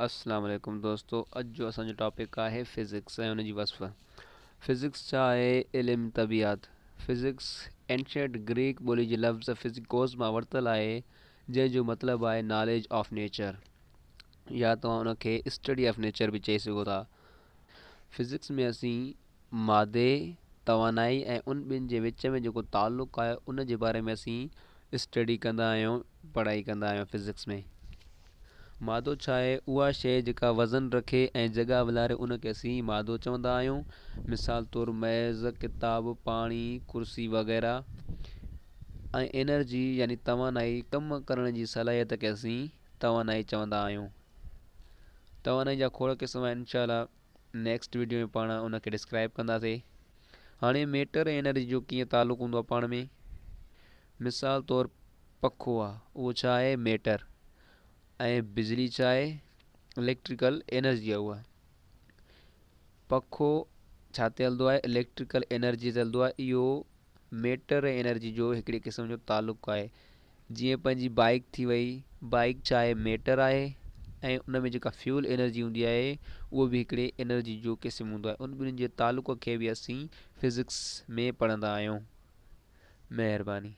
असलम दोस्तों अज जो असांजो टॉपिक आहे फिज़िक्स ऐं वसफ़ फिज़िक्स छा आहे तबियात फिज़िक्स एंशंट ग्रीक बोली लफ़्ज़ फिज़िकोस में वरितलु है जंहिंजो मतलब आहे नॉलेज ऑफ नेचर या तो हुनखे स्टडी ऑफ नेचर भी चई सघो था फिज़िक्स में असी मादे तवानाई ऐं उन ॿिनि जे विच में जेको तालुक़ु आहे उन बारे में असीं स्टडी कंदा पढ़ाई कंदा फिज़िक्स में मादो छा आहे उहा शइ जेका वज़न रखे ऐं जॻह विलारे उन असीं मादो चवंदा आहियूं मिसाल तौरु मैज़ किताब पाणी कुर्सी वग़ैरह ऐं एनर्जी यानी तवानाई कम करण जी सलाहियत खे असीं तवानाई चवंदा आहियूं तवानाई जा खोड़ क़िस्म आहिनि इनशा नेक्स्ट वीडियो में पाण उनखे डिस्क्राइब कंदासीं हाणे मेटर ऐं एनर्जी जो कीअं तालुक़ु हूंदो आहे पाण में मिसाल तौरु पखो आहे उहो छा आहे मेटर बिजली चाहे इलेक्ट्रिकल एनर्जी दिया हुआ है पखो छाते हल है इलेक्ट्रिकल एनर्जी से हल्द है यो मेटर एनर्जी जो हिकिड़े क़िस्म जो तालुक़ु आहे जीअं पंहिंजी बाइक थी वई बाइक चाहे मेटर है ऐं उन में जो फ्यूल एनर्जी होंगी है वो भी हिकिड़े एनर्जी जो क़िस्म हूंदो उन तालुक़ खे बि असीं फिज़िक्स में पढ़ंदा आहियूं महिरबानी